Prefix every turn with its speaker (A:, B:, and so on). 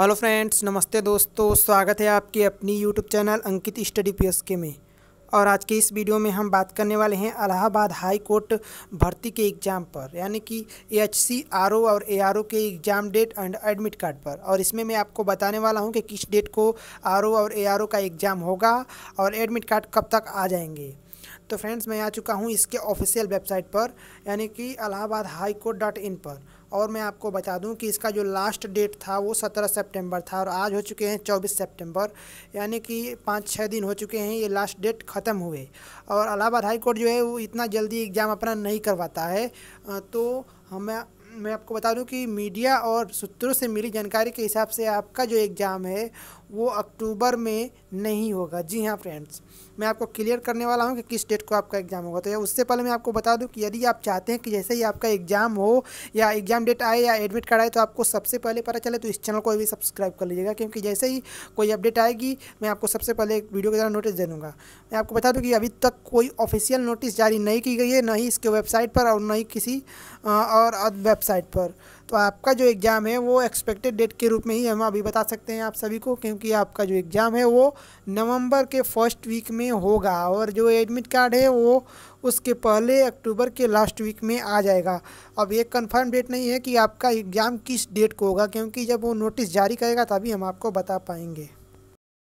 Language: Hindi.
A: हेलो फ्रेंड्स नमस्ते दोस्तों स्वागत है आपके अपनी YouTube channel Ankit study PSK में और आज के इस वीडियो में हम बात करने वाले हैं अलाहाबाद हाई कोर्ट भर्ती के एग्ज़ाम पर यानी कि A H C R O और ए आर ओ के exam date and admit card पर और इसमें मैं आपको बताने वाला हूं कि किस डेट को आर ओ और ए आर ओ का एग्ज़ाम होगा और एडमिट कार्ड कब तक आ जाएंगे तो फ्रेंड्स मैं आ चुका हूँ इसके ऑफिशियल वेबसाइट पर यानी कि Allahabad high court dot in पर और मैं आपको बता दूं कि इसका जो लास्ट डेट था वो सत्रह सितंबर था और आज हो चुके हैं चौबीस सितंबर यानी कि पाँच छः दिन हो चुके हैं ये लास्ट डेट ख़त्म हुए और इलाहाबाद हाई कोर्ट जो है वो इतना जल्दी एग्ज़ाम अपना नहीं करवाता है तो हमें मैं आपको बता दूं कि मीडिया और सूत्रों से मिली जानकारी के हिसाब से आपका जो एग्ज़ाम है वो अक्टूबर में नहीं होगा जी हाँ फ्रेंड्स मैं आपको क्लियर करने वाला हूँ कि किस डेट को आपका एग्ज़ाम होगा तो उससे पहले मैं आपको बता दूँ कि यदि आप चाहते हैं कि जैसे ही आपका एग्ज़ाम हो या एग्ज़ाम डेट आए या एडमिट कार्ड आए तो आपको सबसे पहले पता चले तो इस चैनल को अभी सब्सक्राइब कर लीजिएगा क्योंकि जैसे ही कोई अपडेट आएगी मैं आपको सबसे पहले एक वीडियो के द्वारा नोटिस दे दूँगा मैं आपको बता दूँ कि अभी तक कोई ऑफिशियल नोटिस जारी नहीं की गई है न ही इसके वेबसाइट पर और न ही किसी और वेबसाइट वेबसाइट पर तो आपका जो एग्ज़ाम है वो एक्सपेक्टेड डेट के रूप में ही हम अभी बता सकते हैं आप सभी को क्योंकि आपका जो एग्ज़ाम है वो नवंबर के फर्स्ट वीक में होगा और जो एडमिट कार्ड है वो उसके पहले अक्टूबर के लास्ट वीक में आ जाएगा अब ये कन्फर्म डेट नहीं है कि आपका एग्ज़ाम किस डेट को होगा क्योंकि जब वो नोटिस जारी करेगा तभी हम आपको बता पाएंगे